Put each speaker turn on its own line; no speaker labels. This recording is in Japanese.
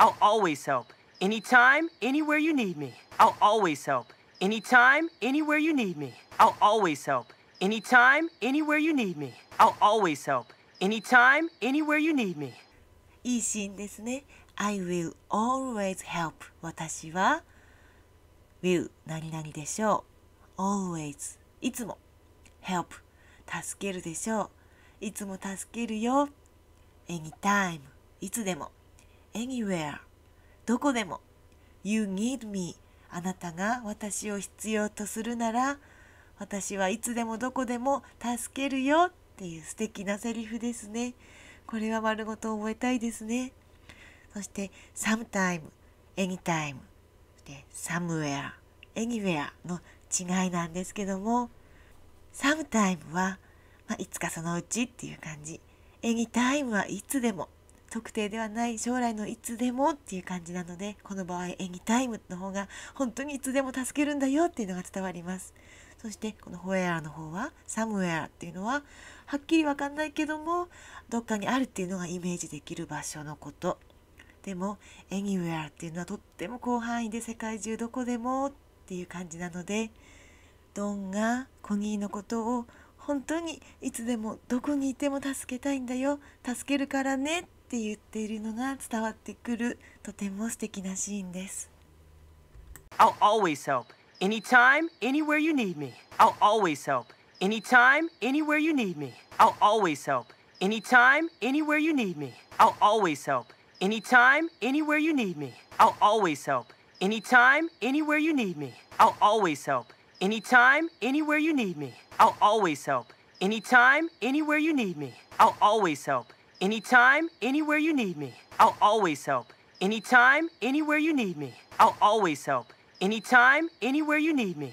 I'll always help. Anytime, anywhere you need me. I'll always help. Anytime, anywhere you need me. I'll always help. Anytime, anywhere you need me. I'll always help.
Anytime, anywhere you need me. いいシーンですね。I will always help. 私は will 何々でしょう。always いつも help 助けるでしょう。いつも助けるよ。anytime いつでも。anywhere どこでも You need me あなたが私を必要とするなら私はいつでもどこでも助けるよっていう素敵なセリフですねこれは丸ごと覚えたいですねそして sometime anytime で somewhere anywhere の違いなんですけども sometime は、まあ、いつかそのうちっていう感じ anytime はいつでも特定ではない将来のいつでもっていう感じなのでこの場合「エニタイム」の方が本当にいつでも助けるんだよっていうのが伝わります。そしてこの「ホエア」の方は「サムウェア」っていうのははっきり分かんないけどもどっかにあるっていうのがイメージできる場所のこと。でも「エニウェア」っていうのはとっても広範囲で世界中どこでもっていう感じなのでドンがコニーのことを本当にいつでもどこにいても助けたいんだよ助けるからねっって言っているのが伝わってくるとても素敵なシーンです
I'll always help anytime anywhere you need me I'll always help anytime anywhere you need me I'll always help anytime anywhere you need me I'll always help anytime anywhere you need me I'll always help anytime anywhere you need me I'll always help anytime anywhere you need me I'll always help anytime anywhere you need me I'll always help Anytime, anywhere you need me. I'll always help. Anytime, anywhere you need me. I'll always help. Anytime, anywhere you need me.